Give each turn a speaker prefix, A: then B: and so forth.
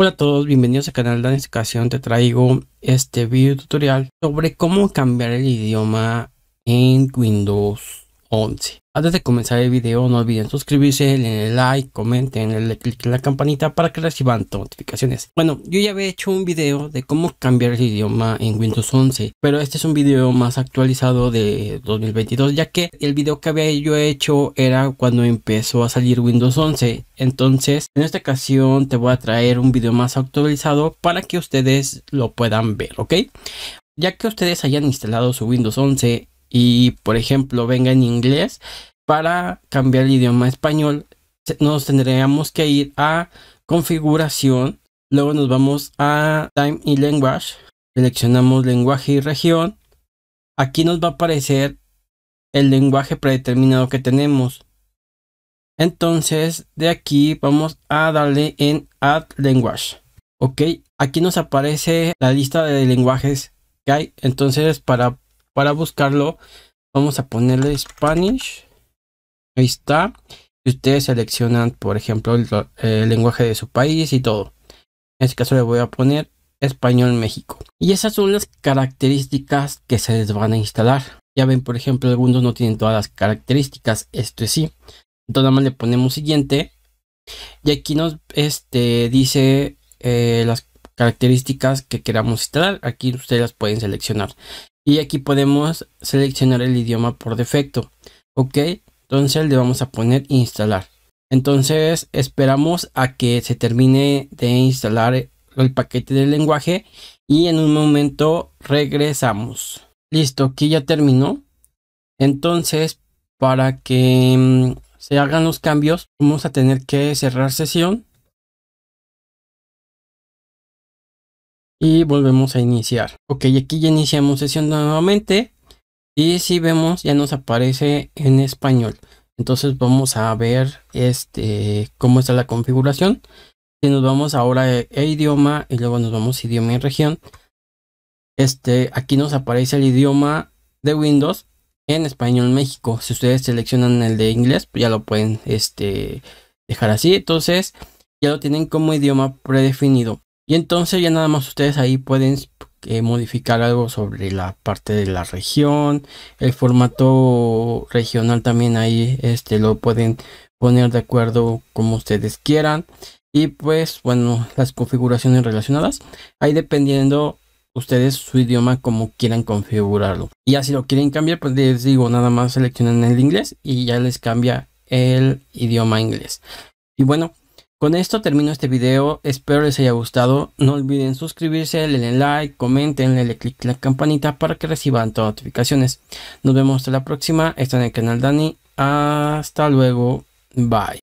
A: Hola a todos, bienvenidos al canal de Educación. Te traigo este video tutorial sobre cómo cambiar el idioma en Windows 11. Antes de comenzar el video no olviden suscribirse, denle like, comenten, denle clic en la campanita para que reciban notificaciones. Bueno, yo ya había hecho un video de cómo cambiar el idioma en Windows 11, pero este es un video más actualizado de 2022 ya que el video que había yo hecho era cuando empezó a salir Windows 11. Entonces, en esta ocasión te voy a traer un video más actualizado para que ustedes lo puedan ver, ¿ok? Ya que ustedes hayan instalado su Windows 11 y, por ejemplo, venga en inglés, para cambiar el idioma español, nos tendríamos que ir a configuración, luego nos vamos a time y language, seleccionamos lenguaje y región, aquí nos va a aparecer el lenguaje predeterminado que tenemos. Entonces, de aquí vamos a darle en Add Language. Ok, aquí nos aparece la lista de lenguajes que hay. Entonces, para para buscarlo, vamos a ponerle Spanish. Ahí está. Y ustedes seleccionan, por ejemplo, el, lenguaje de su país y todo. En este caso le voy a poner español México. Y esas son las características que se les van a instalar. Ya ven, por ejemplo, algunos no tienen todas las características. Esto es sí. Entonces nada más le ponemos siguiente. Y aquí nos este, dice eh, las características que queramos instalar. Aquí ustedes las pueden seleccionar y aquí podemos seleccionar el idioma por defecto ok entonces le vamos a poner instalar entonces esperamos a que se termine de instalar el paquete del lenguaje y en un momento regresamos listo aquí ya terminó entonces para que mm, se hagan los cambios vamos a tener que cerrar sesión y volvemos a iniciar. Ok, aquí ya iniciamos sesión nuevamente y si vemos ya nos aparece en español. Entonces vamos a ver este cómo está la configuración. Si nos vamos ahora a e-, e idioma y luego nos vamos a idioma y región. Este, aquí nos aparece el idioma de Windows en español México. Si ustedes seleccionan el de inglés, pues ya lo pueden este, dejar así. Entonces, ya lo tienen como idioma predefinido. Y entonces ya nada más ustedes ahí pueden eh, modificar algo sobre la parte de la región. El formato regional también ahí este, lo pueden poner de acuerdo como ustedes quieran. Y pues bueno, las configuraciones relacionadas. Ahí dependiendo ustedes su idioma como quieran configurarlo. Y así si lo quieren cambiar, pues les digo, nada más seleccionan el inglés y ya les cambia el idioma inglés. Y bueno, con esto termino este video, espero les haya gustado, no olviden suscribirse, denle like, comenten, denle click la campanita para que reciban todas las notificaciones. Nos vemos hasta la próxima, está en el canal Dani, hasta luego, bye.